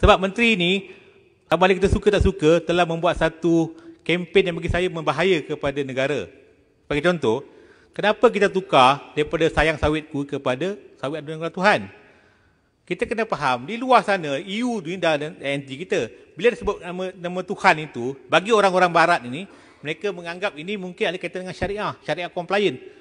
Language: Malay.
Sebab menteri ni, sama ada kita suka tak suka, telah membuat satu kempen yang bagi saya membahaya kepada negara. Sebagai contoh, kenapa kita tukar daripada sayang sawitku kepada sawit adunan negara Tuhan? Kita kena faham, di luar sana, EU tu ni e dah anti kita. Bila disebut nama, nama Tuhan itu, bagi orang-orang barat ini, mereka menganggap ini mungkin ada kaitan dengan syariah, syariah compliant.